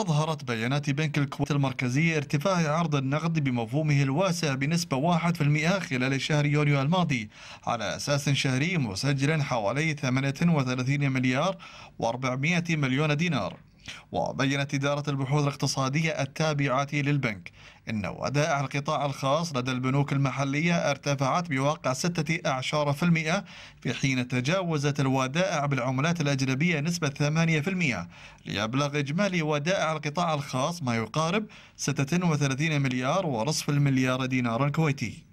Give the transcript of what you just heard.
أظهرت بيانات بنك الكويت المركزي ارتفاع عرض النقد بمفهومه الواسع بنسبة 1% خلال شهر يونيو الماضي على أساس شهري مسجل حوالي 38 مليار و400 مليون دينار وبينت إدارة البحوث الاقتصادية التابعة للبنك أن ودائع القطاع الخاص لدى البنوك المحلية ارتفعت بواقع 16% في حين تجاوزت الودائع بالعملات الأجنبية نسبة 8% ليبلغ إجمالي ودائع القطاع الخاص ما يقارب 36 مليار ونصف المليار دينار كويتي